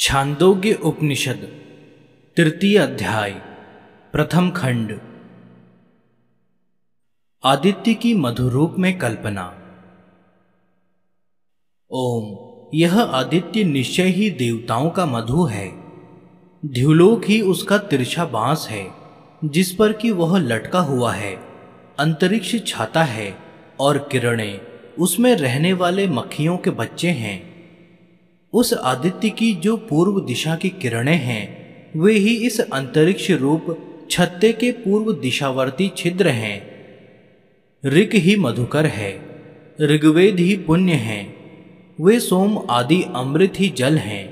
छांदोग्य उपनिषद तृतीय अध्याय प्रथम खंड आदित्य की मधुरूप में कल्पना ओम यह आदित्य निश्चय ही देवताओं का मधु है ध्युलोक ही उसका तिरछा बांस है जिस पर कि वह लटका हुआ है अंतरिक्ष छाता है और किरणें उसमें रहने वाले मक्खियों के बच्चे हैं उस आदित्य की जो पूर्व दिशा की किरणें हैं वे ही इस अंतरिक्ष रूप छत्ते के पूर्व दिशावर्ती छिद्र हैं ऋग ही मधुकर है ऋग्वेद ही पुण्य हैं वे सोम आदि अमृत ही जल हैं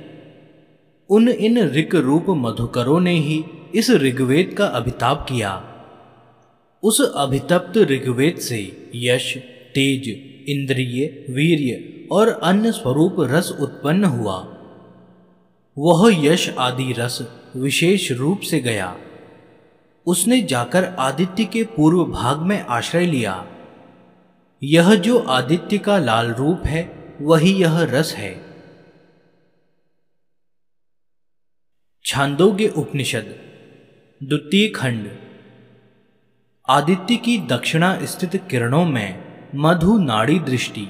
उन इन ऋग रूप मधुकरों ने ही इस ऋग्वेद का अभिताप किया उस अभितप्त ऋग्वेद से यश तेज इंद्रिय वीर्य और अन्य स्वरूप रस उत्पन्न हुआ वह यश आदि रस विशेष रूप से गया उसने जाकर आदित्य के पूर्व भाग में आश्रय लिया यह जो आदित्य का लाल रूप है वही यह रस है छांदोग्य उपनिषद द्वितीय खंड आदित्य की दक्षिणा स्थित किरणों में मधु नाड़ी दृष्टि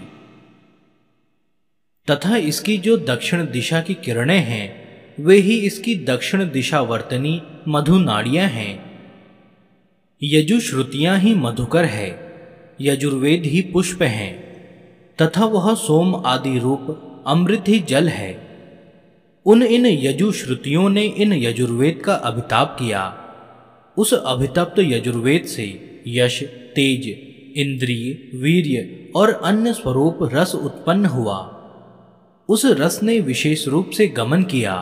तथा इसकी जो दक्षिण दिशा की किरणें हैं वे ही इसकी दक्षिण दिशा वर्तनी मधु नाड़ियां हैं यजुश्रुतियां ही मधुकर है यजुर्वेद ही पुष्प हैं तथा वह सोम आदि रूप अमृत ही जल है उन इन यजुश्रुतियों ने इन यजुर्वेद का अभिताप किया उस अभितप्त तो यजुर्वेद से यश तेज इंद्रिय वीर्य और अन्य स्वरूप रस उत्पन्न हुआ उस रस ने विशेष रूप से गमन किया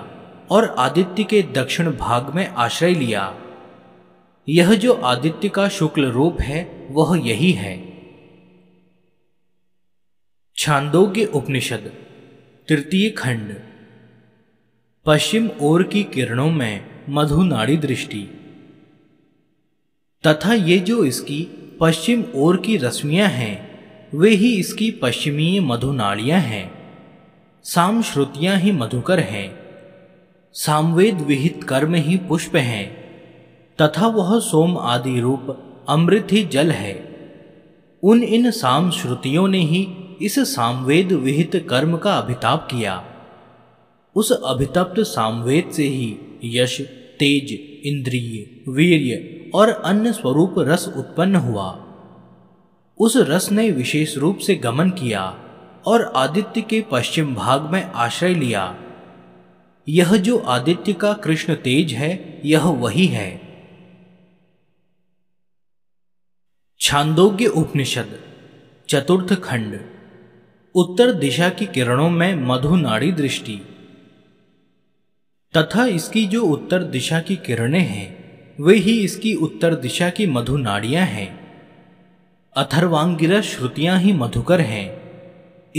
और आदित्य के दक्षिण भाग में आश्रय लिया यह जो आदित्य का शुक्ल रूप है वह यही है छांदोग्य उपनिषद तृतीय खंड पश्चिम ओर की किरणों में मधुनाड़ी दृष्टि तथा ये जो इसकी पश्चिम ओर की रश्मिया हैं वे ही इसकी पश्चिमी मधुनाड़ियां हैं साम श्रुतियाँ ही मधुकर हैं सामवेद विहित कर्म ही पुष्प हैं तथा वह सोम आदि रूप अमृत ही जल है उन इन साम श्रुतियों ने ही इस सामवेद विहित कर्म का अभिताप किया उस अभितप्त सामवेद से ही यश तेज इंद्रिय वीर्य और अन्य स्वरूप रस उत्पन्न हुआ उस रस ने विशेष रूप से गमन किया और आदित्य के पश्चिम भाग में आश्रय लिया यह जो आदित्य का कृष्ण तेज है यह वही है छांदोग्य उपनिषद चतुर्थ खंड उत्तर दिशा की किरणों में मधुनाड़ी दृष्टि तथा इसकी जो उत्तर दिशा की किरणें हैं वे ही इसकी उत्तर दिशा की मधु नाड़ियां हैं अथर्वांगिरा श्रुतियां ही मधुकर हैं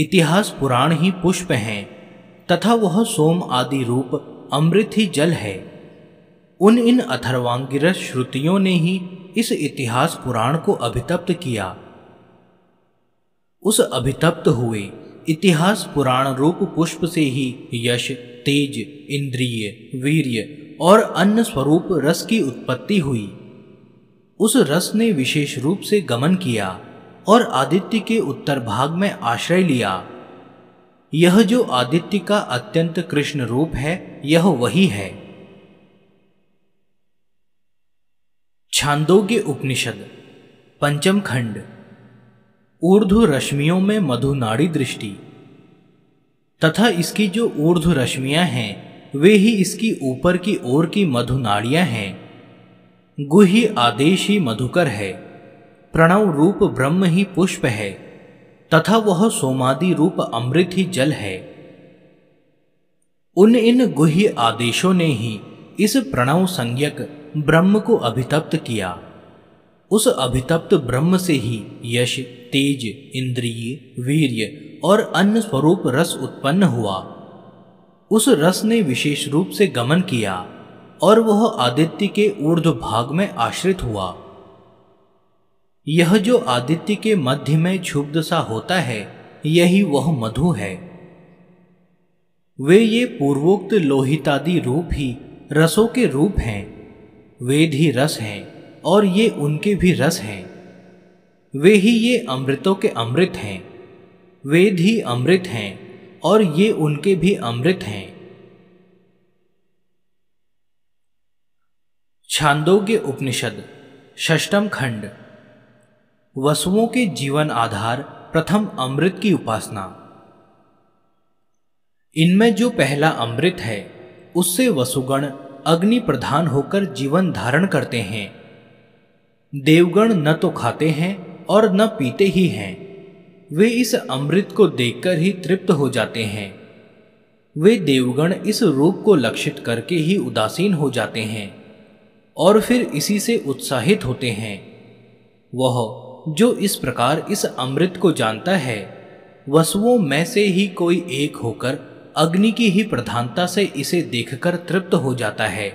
इतिहास पुराण ही पुष्प हैं तथा वह सोम आदि रूप अमृत ही जल है उन इन अथर्वांगिरा श्रुतियों ने ही इस इतिहास पुराण को अभितप्त किया उस अभितप्त हुए इतिहास पुराण रूप पुष्प से ही यश तेज इंद्रिय वीर्य और अन्य स्वरूप रस की उत्पत्ति हुई उस रस ने विशेष रूप से गमन किया और आदित्य के उत्तर भाग में आश्रय लिया यह जो आदित्य का अत्यंत कृष्ण रूप है यह वही है छांदोग्य उपनिषद पंचम खंड ऊर्धु रश्मियों में मधुनाड़ी दृष्टि तथा इसकी जो ऊर्ध्व रश्मियाँ हैं वे ही इसकी ऊपर की ओर की मधुनाड़ियाँ हैं गुही आदेश ही मधुकर है प्रणव रूप ब्रह्म ही पुष्प है तथा वह सोमादि रूप अमृत ही जल है उन इन गुही आदेशों ने ही इस प्रणव संज्ञक ब्रह्म को अभितप्त किया उस अभितप्त ब्रह्म से ही यश तेज इंद्रिय वीर्य और अन्य स्वरूप रस उत्पन्न हुआ उस रस ने विशेष रूप से गमन किया और वह आदित्य के ऊर्ध भाग में आश्रित हुआ यह जो आदित्य के मध्य में क्षुब्ध सा होता है यही वह मधु है वे ये पूर्वोक्त लोहितादि रूप ही रसों के रूप हैं वेद ही रस हैं और ये उनके भी रस हैं वे ही ये अमृतों के अमृत हैं वेद ही अमृत हैं और ये उनके भी अमृत हैं छांदोग्य उपनिषद षष्टम खंड वसुओं के जीवन आधार प्रथम अमृत की उपासना इनमें जो पहला अमृत है उससे वसुगण अग्नि प्रधान होकर जीवन धारण करते हैं देवगण न तो खाते हैं और न पीते ही हैं वे इस अमृत को देखकर ही तृप्त हो जाते हैं वे देवगण इस रूप को लक्षित करके ही उदासीन हो जाते हैं और फिर इसी से उत्साहित होते हैं वह जो इस प्रकार इस अमृत को जानता है वसुओं में से ही कोई एक होकर अग्नि की ही प्रधानता से इसे देखकर तृप्त हो जाता है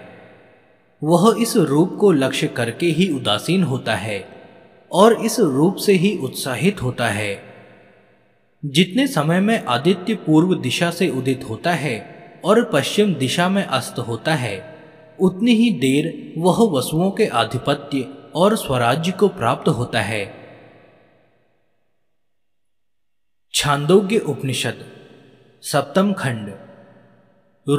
वह इस रूप को लक्ष्य करके ही उदासीन होता है और इस रूप से ही उत्साहित होता है जितने समय में आदित्य पूर्व दिशा से उदित होता है और पश्चिम दिशा में अस्त होता है उतनी ही देर वह वसुओं के आधिपत्य और स्वराज्य को प्राप्त होता है छांदोग्य उपनिषद सप्तम खंड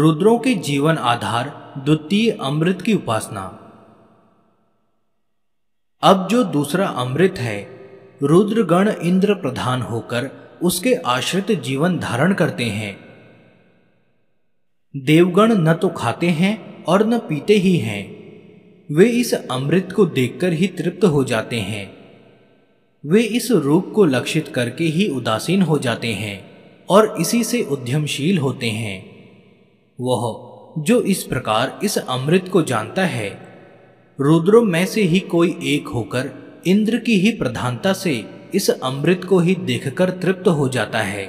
रुद्रों के जीवन आधार द्वितीय अमृत की उपासना अब जो दूसरा अमृत है रुद्रगण इंद्र प्रधान होकर उसके आश्रित जीवन धारण करते हैं देवगण न तो खाते हैं और न पीते ही हैं वे इस अमृत को देखकर ही तृप्त हो जाते हैं वे इस रूप को लक्षित करके ही उदासीन हो जाते हैं और इसी से उद्यमशील होते हैं वह जो इस प्रकार इस अमृत को जानता है रुद्रो में से ही कोई एक होकर इंद्र की ही प्रधानता से इस अमृत को ही देखकर तृप्त हो जाता है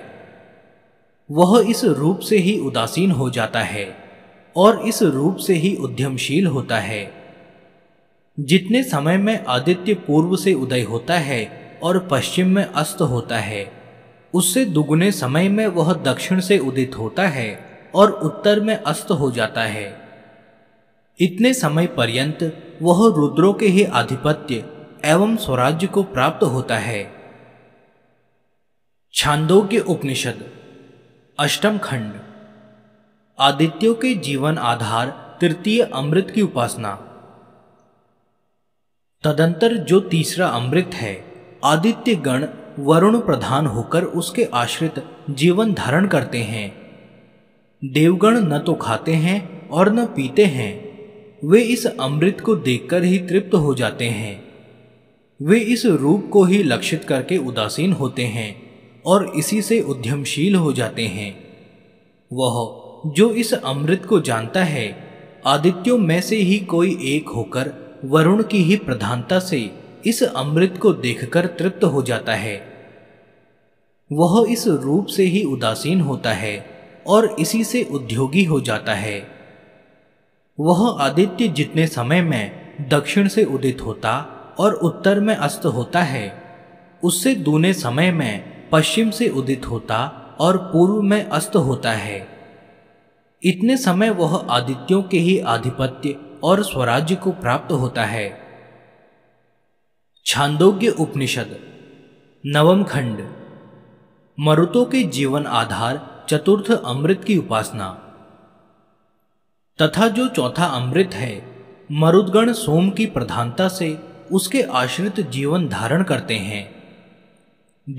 वह इस रूप से ही उदासीन हो जाता है और इस रूप से ही उद्यमशील होता है जितने समय में आदित्य पूर्व से उदय होता है और पश्चिम में अस्त होता है उससे दुगुने समय में वह दक्षिण से उदित होता है और उत्तर में अस्त हो जाता है इतने समय पर्यंत वह रुद्रों के ही आधिपत्य एवं स्वराज्य को प्राप्त होता है छांदोग्य उपनिषद अष्टम खंड आदित्यों के जीवन आधार तृतीय अमृत की उपासना तदंतर जो तीसरा अमृत है आदित्य गण वरुण प्रधान होकर उसके आश्रित जीवन धारण करते हैं देवगण न तो खाते हैं और न पीते हैं वे इस अमृत को देखकर ही तृप्त हो जाते हैं वे इस रूप को ही लक्षित करके उदासीन होते हैं और इसी से उद्यमशील हो जाते हैं वह जो इस अमृत को जानता है आदित्यों में से ही कोई एक होकर वरुण की ही प्रधानता से इस अमृत को देखकर तृप्त हो जाता है वह इस रूप से ही उदासीन होता है और इसी से उद्योगी हो जाता है वह आदित्य जितने समय में दक्षिण से उदित होता और उत्तर में अस्त होता है उससे दूने समय में पश्चिम से उदित होता और पूर्व में अस्त होता है इतने समय वह आदित्यों के ही आधिपत्य और स्वराज्य को प्राप्त होता है छांदोग्य उपनिषद नवम खंड मरुतों के जीवन आधार चतुर्थ अमृत की उपासना तथा जो चौथा अमृत है मरुदगण सोम की प्रधानता से उसके आश्रित जीवन धारण करते हैं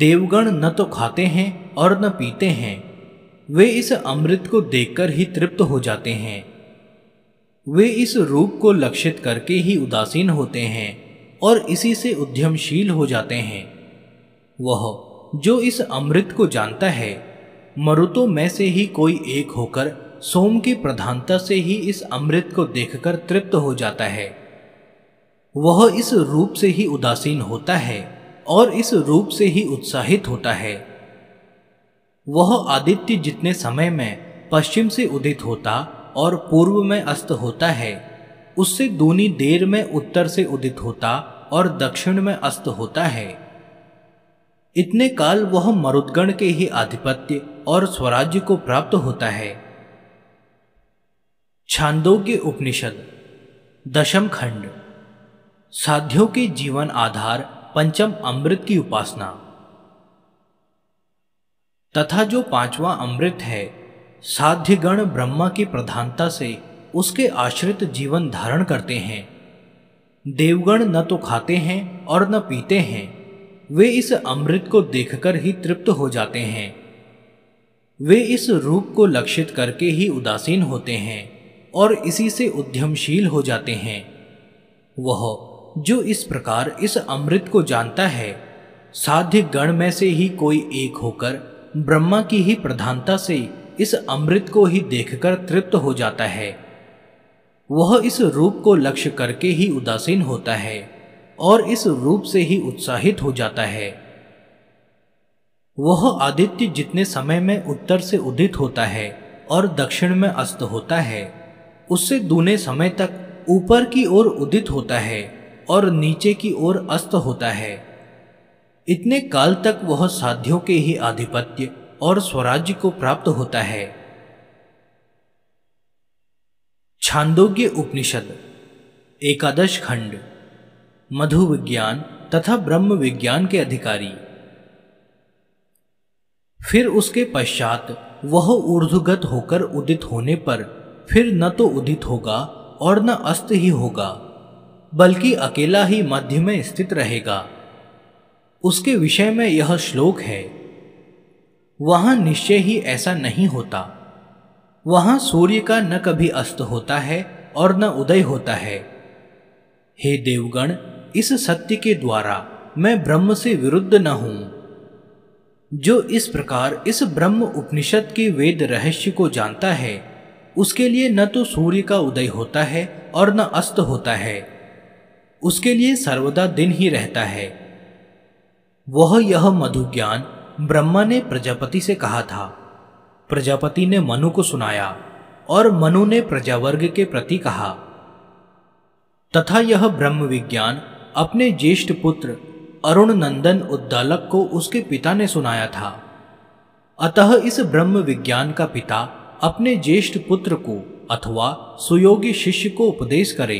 देवगण न तो खाते हैं और न पीते हैं वे इस अमृत को देखकर ही तृप्त हो जाते हैं वे इस रूप को लक्षित करके ही उदासीन होते हैं और इसी से उद्यमशील हो जाते हैं वह जो इस अमृत को जानता है मरुतों में से ही कोई एक होकर सोम की प्रधानता से ही इस अमृत को देखकर तृप्त हो जाता है वह इस रूप से ही उदासीन होता है और इस रूप से ही उत्साहित होता है वह आदित्य जितने समय में पश्चिम से उदित होता और पूर्व में अस्त होता है उससे दूनी देर में उत्तर से उदित होता और दक्षिण में अस्त होता है इतने काल वह मरुदगण के ही आधिपत्य और स्वराज्य को प्राप्त होता है छांदों के उपनिषद दशम खंड साध्यों के जीवन आधार पंचम अमृत की उपासना तथा जो पांचवा अमृत है साध्यगण ब्रह्मा की प्रधानता से उसके आश्रित जीवन धारण करते हैं देवगण न तो खाते हैं और न पीते हैं वे इस अमृत को देखकर ही तृप्त हो जाते हैं वे इस रूप को लक्षित करके ही उदासीन होते हैं और इसी से उद्यमशील हो जाते हैं वह जो इस प्रकार इस अमृत को जानता है साध्य गण में से ही कोई एक होकर ब्रह्मा की ही प्रधानता से इस अमृत को ही देखकर तृप्त हो जाता है वह इस रूप को लक्ष्य करके ही उदासीन होता है और इस रूप से ही उत्साहित हो जाता है वह आदित्य जितने समय में उत्तर से उदित होता है और दक्षिण में अस्त होता है उससे दूने समय तक ऊपर की ओर उदित होता है और नीचे की ओर अस्त होता है इतने काल तक वह साध्यों के ही आधिपत्य और स्वराज्य को प्राप्त होता है छांदोग्य उपनिषद एकादश खंड मधु विज्ञान तथा ब्रह्म विज्ञान के अधिकारी फिर उसके पश्चात वह ऊर्धगत होकर उदित होने पर फिर न तो उदित होगा और न अस्त ही होगा बल्कि अकेला ही मध्य में स्थित रहेगा उसके विषय में यह श्लोक है वहां निश्चय ही ऐसा नहीं होता वहां सूर्य का न कभी अस्त होता है और न उदय होता है हे देवगण इस सत्य के द्वारा मैं ब्रह्म से विरुद्ध न हूं जो इस प्रकार इस ब्रह्म उपनिषद के वेद रहस्य को जानता है उसके लिए न तो सूर्य का उदय होता है और न अस्त होता है उसके लिए सर्वदा दिन ही रहता है वह यह मधु ज्ञान ब्रह्मा ने प्रजापति से कहा था प्रजापति ने मनु को सुनाया और मनु ने प्रजावर्ग के प्रति कहा तथा यह ब्रह्म विज्ञान अपने ज्येष्ठ पुत्र अरुण नंदन उद्दालक को उसके पिता ने सुनाया था अतः इस ब्रह्म विज्ञान का पिता अपने ज्येष्ठ पुत्र को अथवा सुयोगी शिष्य को उपदेश करे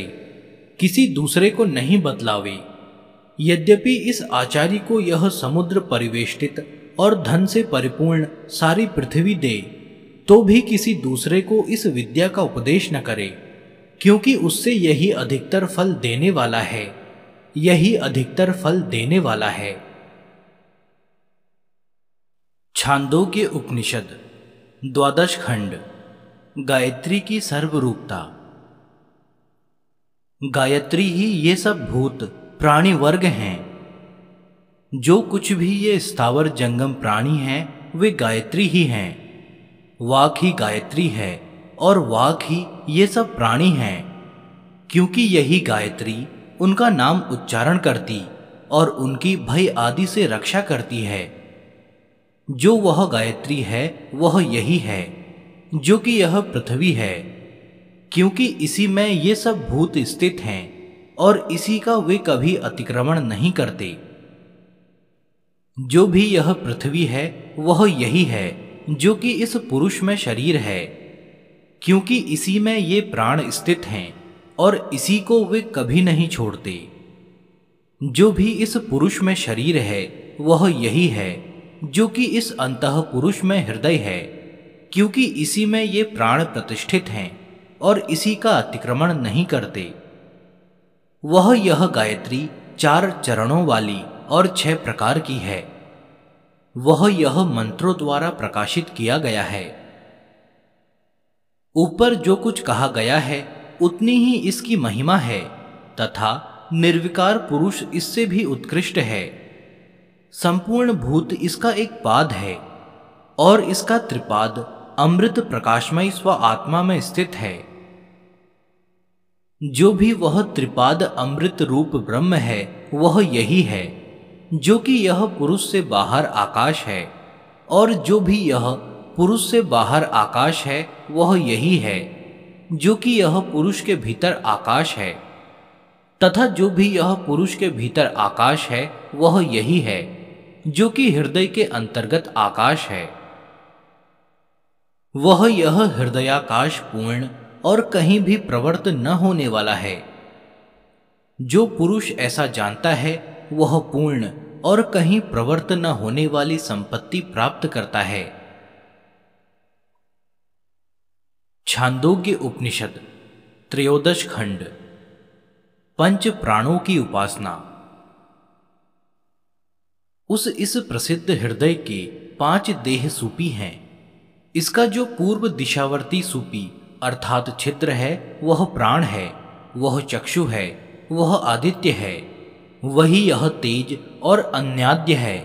किसी दूसरे को नहीं बदलावे यद्यपि इस आचार्य को यह समुद्र परिवेष्टित और धन से परिपूर्ण सारी पृथ्वी दे तो भी किसी दूसरे को इस विद्या का उपदेश न करे क्योंकि उससे यही अधिकतर फल देने वाला है यही अधिकतर फल देने वाला है छांदों के उपनिषद द्वादश खंड गायत्री की सर्वरूपता गायत्री ही ये सब भूत प्राणी वर्ग हैं जो कुछ भी ये स्थावर जंगम प्राणी हैं वे गायत्री ही हैं वाक ही गायत्री है और वाक ही ये सब प्राणी हैं क्योंकि यही गायत्री उनका नाम उच्चारण करती और उनकी भय आदि से रक्षा करती है जो वह गायत्री है वह यही है जो कि यह पृथ्वी है क्योंकि इसी में ये सब भूत स्थित हैं और इसी का वे कभी अतिक्रमण नहीं करते जो भी यह पृथ्वी है वह यही है जो कि इस पुरुष में शरीर है क्योंकि इसी में ये प्राण स्थित हैं और इसी को वे कभी नहीं छोड़ते जो भी इस पुरुष में शरीर है वह यही है जो कि इस अंत पुरुष में हृदय है क्योंकि इसी में ये प्राण प्रतिष्ठित हैं और इसी का अतिक्रमण नहीं करते वह यह गायत्री चार चरणों वाली और छह प्रकार की है वह यह मंत्रों द्वारा प्रकाशित किया गया है ऊपर जो कुछ कहा गया है उतनी ही इसकी महिमा है तथा निर्विकार पुरुष इससे भी उत्कृष्ट है संपूर्ण भूत इसका एक पाद है और इसका त्रिपाद अमृत प्रकाशमय स्व आत्मा में स्थित है जो भी वह त्रिपाद अमृत रूप ब्रह्म है वह यही है जो कि यह पुरुष से बाहर आकाश है और जो भी यह पुरुष से बाहर आकाश है वह यही है जो कि यह पुरुष के भीतर आकाश है तथा जो भी यह पुरुष के भीतर आकाश है वह यही है जो कि हृदय के अंतर्गत आकाश है वह यह हृदयाकाश पूर्ण और कहीं भी प्रवर्त न होने वाला है जो पुरुष ऐसा जानता है वह पूर्ण और कहीं प्रवर्त न होने वाली संपत्ति प्राप्त करता है छांदोग्य उपनिषद त्रयोदश खंड पंच प्राणों की उपासना उस इस प्रसिद्ध हृदय के पांच देह सूपी हैं इसका जो पूर्व दिशावर्ती सूपी अर्थात छिद्र है वह प्राण है वह चक्षु है वह आदित्य है वही यह तेज और अन्याद्य है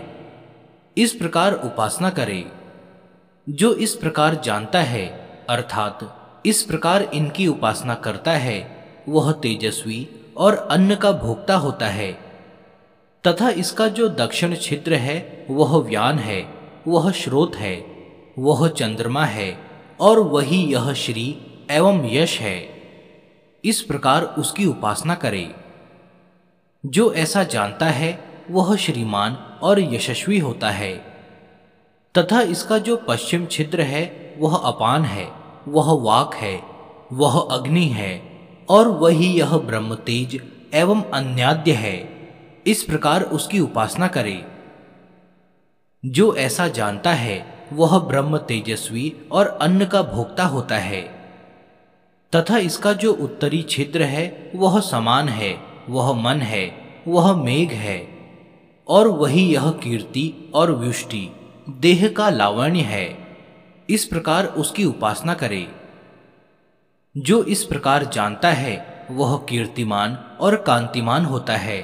इस प्रकार उपासना करे जो इस प्रकार जानता है अर्थात इस प्रकार इनकी उपासना करता है वह तेजस्वी और अन्न का भोक्ता होता है तथा इसका जो दक्षिण क्षेत्र है वह व्यान है वह श्रोत है वह चंद्रमा है और वही यह श्री एवं यश है इस प्रकार उसकी उपासना करे जो ऐसा जानता है वह श्रीमान और यशस्वी होता है तथा इसका जो पश्चिम छिद्र है वह अपान है वह वाक है वह अग्नि है और वही यह ब्रह्म तेज एवं अन्याद्य है इस प्रकार उसकी उपासना करे जो ऐसा जानता है वह ब्रह्म तेजस्वी और अन्न का भोक्ता होता है तथा इसका जो उत्तरी छिद्र है वह समान है वह मन है वह मेघ है और वही यह कीर्ति और व्युष्टि देह का लावण्य है इस प्रकार उसकी उपासना करे जो इस प्रकार जानता है वह कीर्तिमान और कांतिमान होता है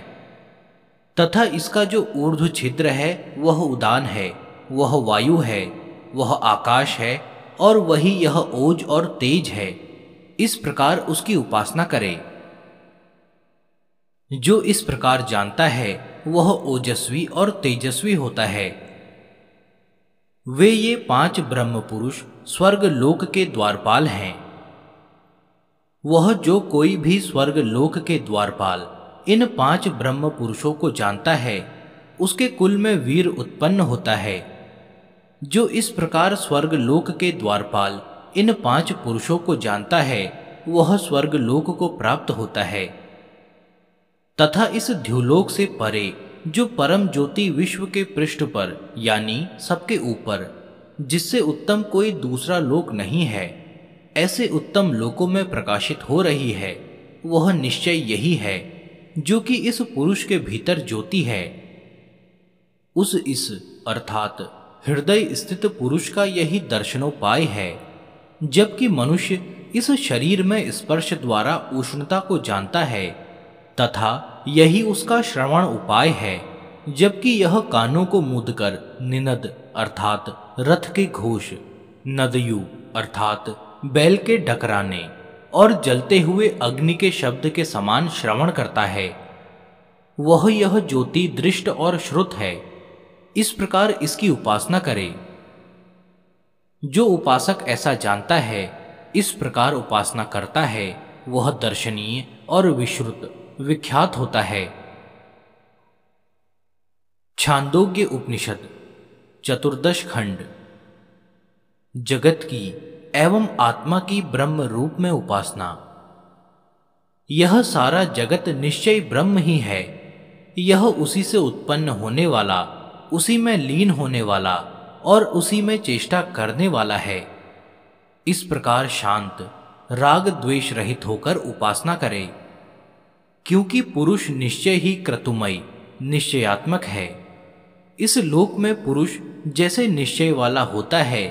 तथा इसका जो ऊर्ध छिद्र है वह उदान है वह वायु है वह आकाश है और वही यह ओज और तेज है इस प्रकार उसकी उपासना करे जो इस प्रकार जानता है वह ओजस्वी और तेजस्वी होता है वे ये पांच ब्रह्म पुरुष स्वर्ग लोक के द्वारपाल हैं वह जो कोई भी स्वर्ग लोक के द्वारपाल इन पांच ब्रह्म पुरुषों को जानता है उसके कुल में वीर उत्पन्न होता है जो इस प्रकार स्वर्ग लोक के द्वारपाल इन पांच पुरुषों को जानता है वह स्वर्ग लोक को प्राप्त होता है तथा इस द्युलोक से परे जो परम ज्योति विश्व के पृष्ठ पर यानी सबके ऊपर जिससे उत्तम कोई दूसरा लोक नहीं है ऐसे उत्तम लोकों में प्रकाशित हो रही है वह निश्चय यही है जो कि इस पुरुष के भीतर ज्योति है उस इस अर्थात हृदय स्थित पुरुष का यही दर्शनोपाय है जबकि मनुष्य इस शरीर में स्पर्श द्वारा उष्णता को जानता है तथा यही उसका श्रवण उपाय है जबकि यह कानों को मुद कर निनद अर्थात रथ के घोष नदयु अर्थात बैल के डकराने और जलते हुए अग्नि के शब्द के समान श्रवण करता है वह यह ज्योति दृष्ट और श्रुत है इस प्रकार इसकी उपासना करे जो उपासक ऐसा जानता है इस प्रकार उपासना करता है वह दर्शनीय और विश्रुत विख्यात होता है छांदोग्य उपनिषद चतुर्दश खंड जगत की एवं आत्मा की ब्रह्म रूप में उपासना यह सारा जगत निश्चय ब्रह्म ही है यह उसी से उत्पन्न होने वाला उसी में लीन होने वाला और उसी में चेष्टा करने वाला है इस प्रकार शांत राग द्वेष रहित होकर उपासना करें क्योंकि पुरुष निश्चय ही क्रतुमयी निश्चयात्मक है इस लोक में पुरुष जैसे निश्चय वाला होता है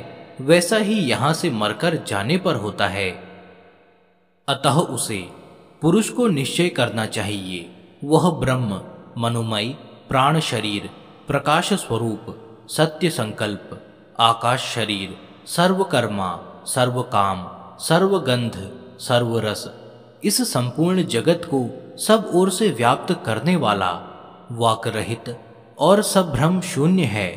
वैसा ही यहां से मरकर जाने पर होता है अतः उसे पुरुष को निश्चय करना चाहिए वह ब्रह्म मनोमय प्राण शरीर प्रकाश स्वरूप सत्य संकल्प आकाश शरीर सर्वकर्मा काम सर्वगंध सर्वरस इस संपूर्ण जगत को सब ओर से व्याप्त करने वाला वाक रहित और सब भ्रम शून्य है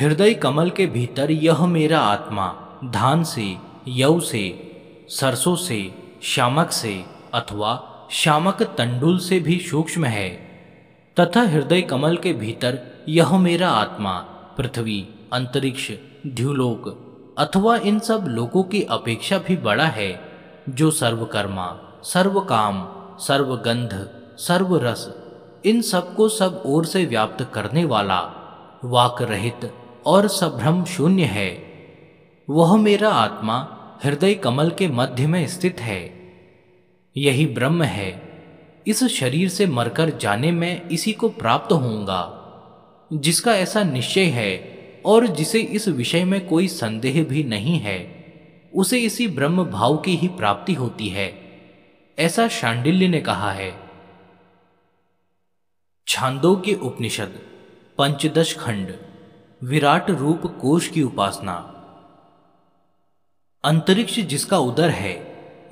हृदय कमल के भीतर यह मेरा आत्मा धान से यव से सरसों से श्यामक से अथवा श्यामक तंडुल से भी सूक्ष्म है तथा हृदय कमल के भीतर यह मेरा आत्मा पृथ्वी अंतरिक्ष द्युलोक अथवा इन सब लोगों की अपेक्षा भी बड़ा है जो सर्वकर्मा सर्व काम सर्वगंध रस इन सबको सब ओर से व्याप्त करने वाला वाक रहित और सभ्रम शून्य है वह मेरा आत्मा हृदय कमल के मध्य में स्थित है यही ब्रह्म है इस शरीर से मरकर जाने में इसी को प्राप्त होऊंगा जिसका ऐसा निश्चय है और जिसे इस विषय में कोई संदेह भी नहीं है उसे इसी ब्रह्म भाव की ही प्राप्ति होती है ऐसा शांडिल्य ने कहा है छांदों के उपनिषद पंचदश खंड विराट रूप कोश की उपासना अंतरिक्ष जिसका उदर है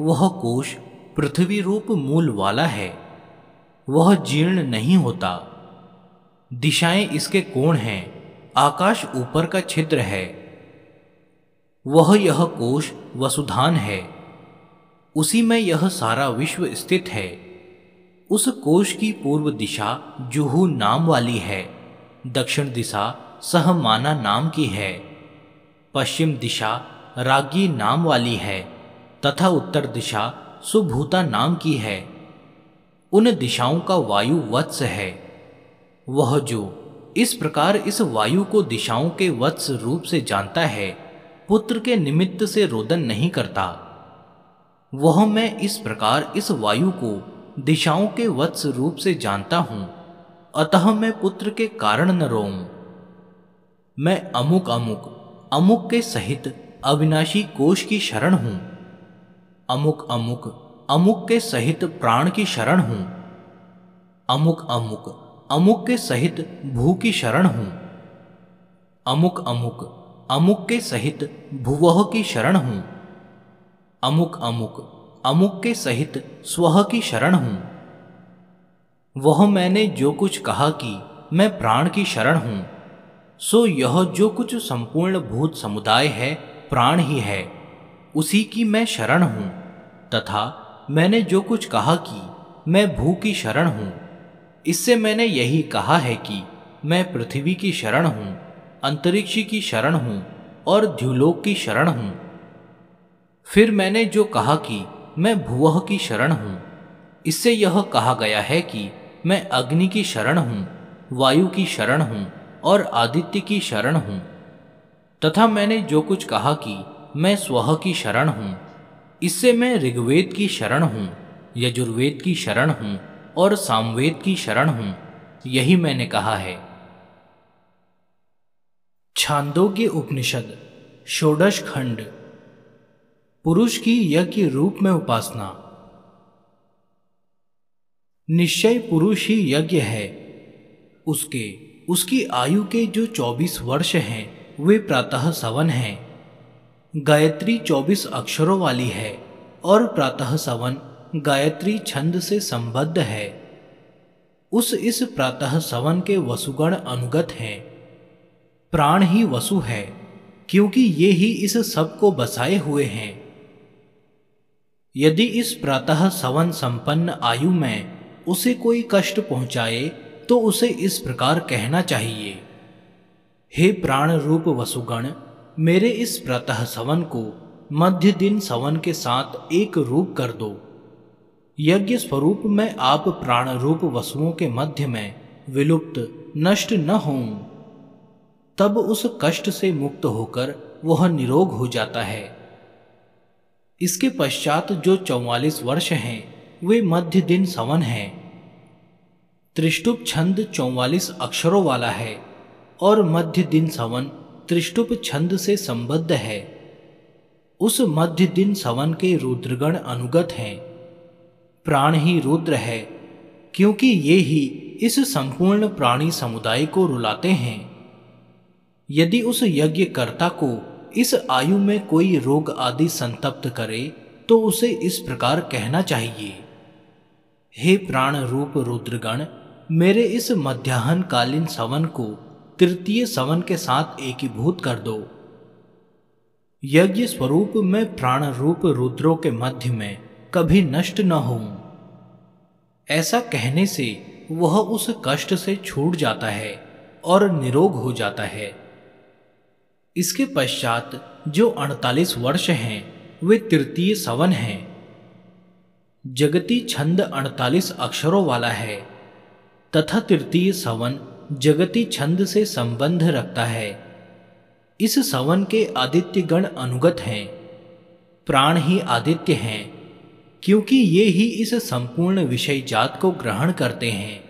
वह कोश पृथ्वी रूप मूल वाला है वह जीर्ण नहीं होता दिशाएं इसके कोण हैं आकाश ऊपर का छिद्र है वह यह कोश वसुधान है उसी में यह सारा विश्व स्थित है उस कोश की पूर्व दिशा जुहू नाम वाली है दक्षिण दिशा सहमाना नाम की है पश्चिम दिशा रागी नाम वाली है तथा उत्तर दिशा सुभूता नाम की है उन दिशाओं का वायु वत्स है वह जो इस प्रकार इस वायु को दिशाओं के वत्स रूप से जानता है पुत्र के निमित्त से रोदन नहीं करता वह मैं इस प्रकार इस वायु को दिशाओं के वत्स रूप से जानता हूं अतः मैं पुत्र के कारण न रोऊं मैं अमुक अमुक अमुक के सहित अविनाशी कोश की शरण हूं अमुक अमुक अमुक के सहित प्राण की शरण हूं अमुक अमुक अमुक के सहित भू की शरण हूं अमुक अमुक अमुक के सहित भुवह की शरण हूं अमुक अमुक अमुक के सहित स्व की शरण हूं वह मैंने जो कुछ कहा कि मैं प्राण की शरण हूं सो यह जो कुछ संपूर्ण भूत समुदाय है प्राण ही है उसी की मैं शरण हूँ तथा मैंने जो कुछ कहा कि मैं भू की शरण हूँ इससे मैंने यही कहा है कि मैं पृथ्वी की शरण हूँ अंतरिक्ष की शरण हूँ और द्युलोक की शरण हूँ फिर मैंने जो कहा कि मैं भूवह की शरण हूँ इससे यह कहा गया है कि मैं अग्नि की शरण हूँ वायु की शरण हूँ और आदित्य की शरण हूँ तथा मैंने जो कुछ कहा कि मैं स्व की शरण हूँ इससे मैं ऋग्वेद की शरण हूँ यजुर्वेद की शरण हूँ और सामवेद की शरण हूँ यही मैंने कहा है छांदोग्य उपनिषद षोडश खंड पुरुष की यज्ञ रूप में उपासना निश्चय पुरुष ही यज्ञ है उसके उसकी आयु के जो चौबीस वर्ष हैं वे प्रातः सवन हैं गायत्री चौबीस अक्षरों वाली है और प्रातः सवन गायत्री छंद से संबद्ध है उस इस प्रातः सवन के वसुगण अनुगत हैं प्राण ही वसु है क्योंकि ये ही इस सब को बसाए हुए हैं यदि इस प्रातः सवन संपन्न आयु में उसे कोई कष्ट पहुंचाए तो उसे इस प्रकार कहना चाहिए हे प्राण रूप वसुगण मेरे इस प्रातः सवन को मध्य दिन सवन के साथ एक रूप कर दो यज्ञ स्वरूप में आप प्राण रूप वसुओं के मध्य में विलुप्त नष्ट न हो तब उस कष्ट से मुक्त होकर वह निरोग हो जाता है इसके पश्चात जो चौवालीस वर्ष हैं वे मध्य दिन सवन हैं त्रिष्टुप छंद चौवालीस अक्षरों वाला है और मध्य दिन सवन त्रिष्टुप छंद से संबद्ध है उस मध्य दिन सवन के रुद्रगण अनुगत हैं प्राण ही रुद्र है क्योंकि ये ही इस संपूर्ण प्राणी समुदाय को रुलाते हैं यदि उस यज्ञकर्ता को इस आयु में कोई रोग आदि संतप्त करे तो उसे इस प्रकार कहना चाहिए हे प्राण रूप रुद्रगण मेरे इस मध्याहन कालीन सवन को तृतीय सवन के साथ एकीभूत कर दो यज्ञ स्वरूप में प्राण रूप रुद्रों के मध्य में कभी नष्ट न हो ऐसा कहने से वह उस कष्ट से छूट जाता है और निरोग हो जाता है इसके पश्चात जो 48 वर्ष हैं वे तृतीय सवन हैं जगती छंद 48 अक्षरों वाला है तथा तृतीय सवन जगती छंद से संबंध रखता है इस सवन के आदित्य गण अनुगत हैं प्राण ही आदित्य हैं क्योंकि ये ही इस संपूर्ण विषय जात को ग्रहण करते हैं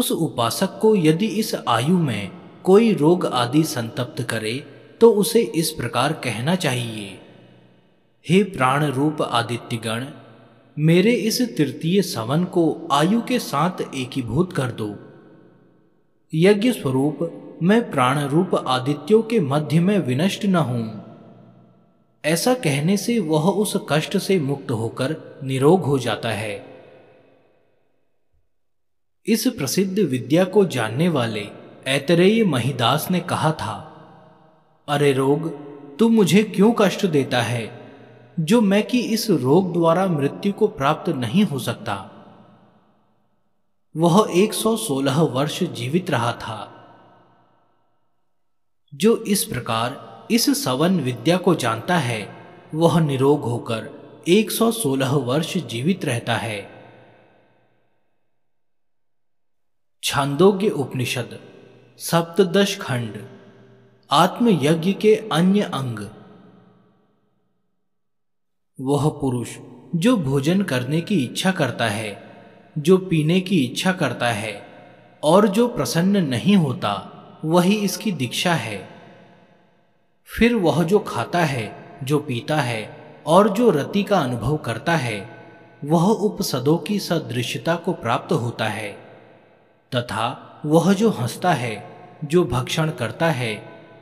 उस उपासक को यदि इस आयु में कोई रोग आदि संतप्त करे तो उसे इस प्रकार कहना चाहिए हे प्राण रूप आदित्यगण मेरे इस तृतीय सवन को आयु के साथ एकीभूत कर दो यज्ञ स्वरूप मैं प्राण रूप आदित्यों के मध्य में विनष्ट न हूं ऐसा कहने से वह उस कष्ट से मुक्त होकर निरोग हो जाता है इस प्रसिद्ध विद्या को जानने वाले ऐतरेय महिदास ने कहा था अरे रोग तू मुझे क्यों कष्ट देता है जो मैं कि इस रोग द्वारा मृत्यु को प्राप्त नहीं हो सकता वह 116 वर्ष जीवित रहा था जो इस प्रकार इस सवन विद्या को जानता है वह निरोग होकर 116 वर्ष जीवित रहता है छांदोग्य उपनिषद सप्तदश खंड आत्मयज्ञ के अन्य अंग वह पुरुष जो भोजन करने की इच्छा करता है जो पीने की इच्छा करता है और जो प्रसन्न नहीं होता वही इसकी दीक्षा है फिर वह जो खाता है जो पीता है और जो रति का अनुभव करता है वह उपसदों की सदृश्यता को प्राप्त होता है तथा वह जो हंसता है जो भक्षण करता है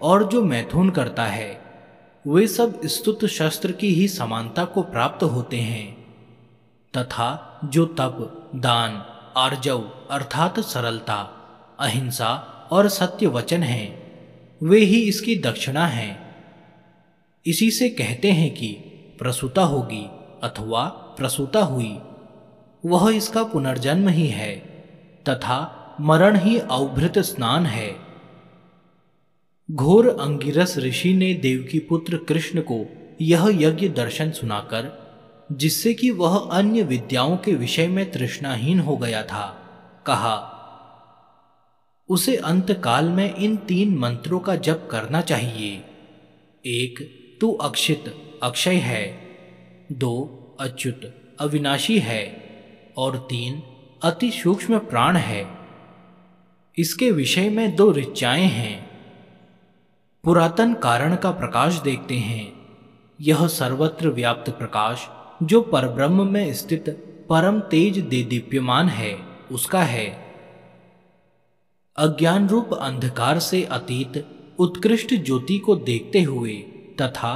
और जो मैथुन करता है वे सब स्तुत शस्त्र की ही समानता को प्राप्त होते हैं तथा जो तप दान आर्जव अर्थात सरलता अहिंसा और सत्य वचन हैं वे ही इसकी दक्षिणा हैं इसी से कहते हैं कि प्रसूता होगी अथवा प्रसूता हुई वह इसका पुनर्जन्म ही है तथा मरण ही अवभृत स्नान है घोर अंगिरस ऋषि ने देवकी पुत्र कृष्ण को यह यज्ञ दर्शन सुनाकर जिससे कि वह अन्य विद्याओं के विषय में तृष्णाहीन हो गया था कहा उसे अंतकाल में इन तीन मंत्रों का जप करना चाहिए एक तू अक्षित अक्षय है दो अच्युत अविनाशी है और तीन अति सूक्ष्म प्राण है इसके विषय में दो ऋचाएं हैं पुरातन कारण का प्रकाश देखते हैं यह सर्वत्र व्याप्त प्रकाश जो परब्रह्म में स्थित परम तेज दे दीप्यमान है उसका है अज्ञान रूप अंधकार से अतीत उत्कृष्ट ज्योति को देखते हुए तथा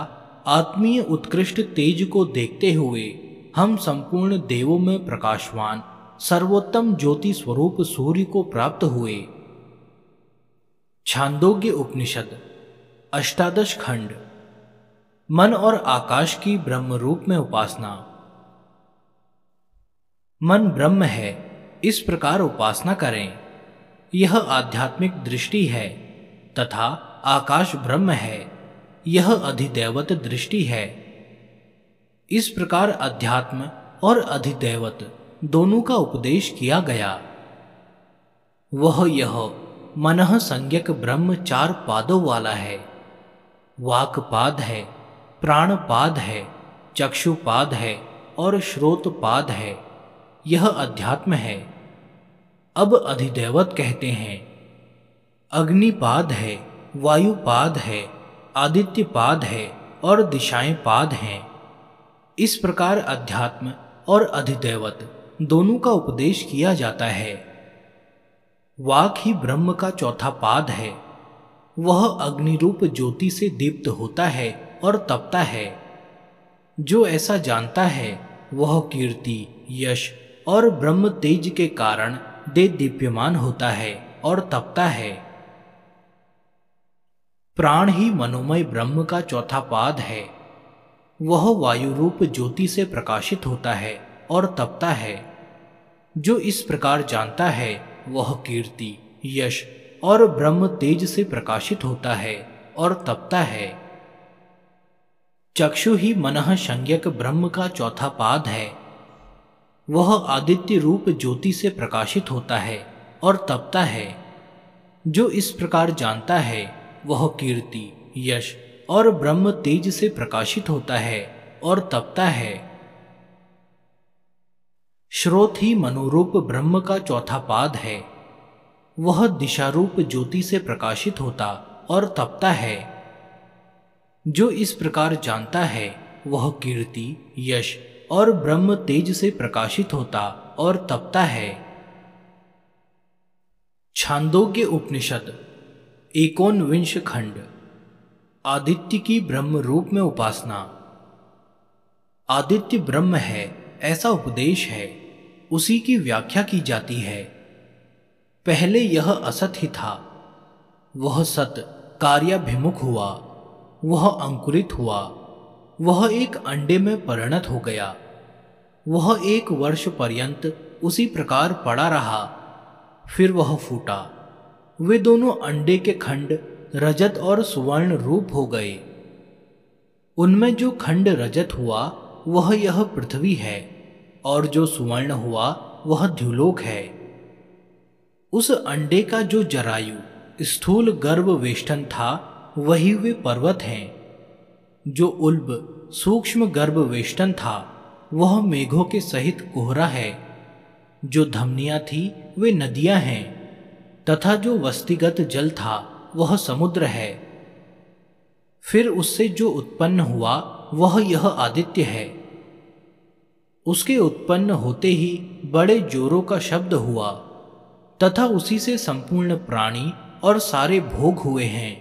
आत्मीय उत्कृष्ट तेज को देखते हुए हम संपूर्ण देवों में प्रकाशवान सर्वोत्तम ज्योति स्वरूप सूर्य को प्राप्त हुए छांदोग्य उपनिषद अष्टादश खंड मन और आकाश की ब्रह्म रूप में उपासना मन ब्रह्म है इस प्रकार उपासना करें यह आध्यात्मिक दृष्टि है तथा आकाश ब्रह्म है यह अधिदेवत दृष्टि है इस प्रकार अध्यात्म और अधिदेवत दोनों का उपदेश किया गया वह यह मन संज्ञक ब्रह्म चार पादों वाला है वाकपाद है प्राणपाद है चक्षुपाद है और श्रोतपाद है यह अध्यात्म है अब अधिदेवत कहते हैं अग्निपाद है वायुपाद है आदित्यपाद है और दिशाएं पाद हैं इस प्रकार अध्यात्म और अधिदेवत दोनों का उपदेश किया जाता है वाक ही ब्रह्म का चौथा पाद है वह अग्नि रूप ज्योति से दीप्त होता है और तपता है जो ऐसा जानता है वह कीर्ति यश और ब्रह्म तेज के कारण दे दीप्यमान होता है और तपता है प्राण ही मनोमय ब्रह्म का चौथा पाद है वह वायु रूप ज्योति से प्रकाशित होता है और तपता है जो इस प्रकार जानता है वह कीर्ति यश और ब्रह्म तेज से प्रकाशित होता है और तपता है चक्षु ही मन संज्ञक ब्रह्म का चौथा पाद है वह आदित्य रूप ज्योति से प्रकाशित होता है और तपता है जो इस प्रकार जानता है वह कीर्ति यश और ब्रह्म तेज से प्रकाशित होता है और तपता है श्रोत ही मनोरूप ब्रह्म का चौथा पाद है वह दिशारूप ज्योति से प्रकाशित होता और तपता है जो इस प्रकार जानता है वह कीर्ति यश और ब्रह्म तेज से प्रकाशित होता और तपता है छांदों के उपनिषद एकोनविंश खंड आदित्य की ब्रह्म रूप में उपासना आदित्य ब्रह्म है ऐसा उपदेश है उसी की व्याख्या की जाती है पहले यह असत ही था वह सत कार्याभिमुख हुआ वह अंकुरित हुआ वह एक अंडे में परिणत हो गया वह एक वर्ष पर्यंत उसी प्रकार पड़ा रहा फिर वह फूटा वे दोनों अंडे के खंड रजत और सुवर्ण रूप हो गए उनमें जो खंड रजत हुआ वह यह पृथ्वी है और जो सुवर्ण हुआ वह द्युलोक है उस अंडे का जो जरायु स्थूल गर्भ वेष्टन था वही वे पर्वत हैं जो उल्ब सूक्ष्म गर्भ वेष्टन था वह मेघों के सहित कोहरा है जो धमनिया थी वे नदियां हैं तथा जो वस्तिगत जल था वह समुद्र है फिर उससे जो उत्पन्न हुआ वह यह आदित्य है उसके उत्पन्न होते ही बड़े जोरों का शब्द हुआ तथा उसी से संपूर्ण प्राणी और सारे भोग हुए हैं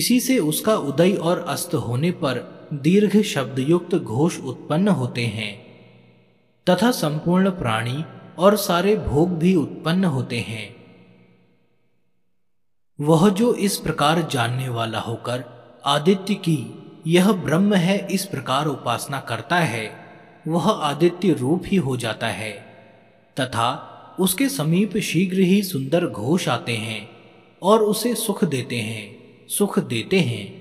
इसी से उसका उदय और अस्त होने पर दीर्घ शब्दयुक्त घोष उत्पन्न होते हैं तथा संपूर्ण प्राणी और सारे भोग भी उत्पन्न होते हैं वह जो इस प्रकार जानने वाला होकर आदित्य की यह ब्रह्म है इस प्रकार उपासना करता है वह आदित्य रूप ही हो जाता है तथा उसके समीप शीघ्र ही सुंदर घोष आते हैं और उसे सुख देते हैं सुख देते हैं